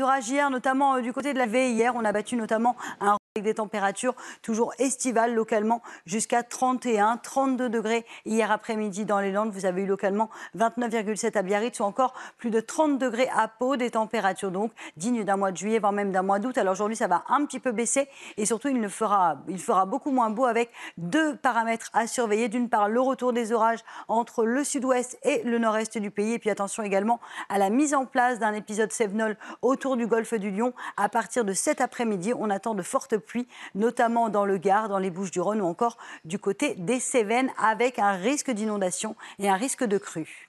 orages hier, notamment euh, du côté de la veille hier. On a battu notamment un avec des températures toujours estivales localement jusqu'à 31, 32 degrés hier après-midi dans les Landes. Vous avez eu localement 29,7 à Biarritz ou encore plus de 30 degrés à Pau, des températures donc dignes d'un mois de juillet, voire même d'un mois d'août. Alors aujourd'hui, ça va un petit peu baisser et surtout, il, ne fera, il fera beaucoup moins beau avec deux paramètres à surveiller. D'une part, le retour des orages entre le sud-ouest et le nord-est du pays. Et puis attention également à la mise en place d'un épisode Sevenol autour du golfe du Lion. À partir de cet après-midi, on attend de fortes pluies, notamment dans le Gard, dans les Bouches-du-Rhône ou encore du côté des Cévennes, avec un risque d'inondation et un risque de crue.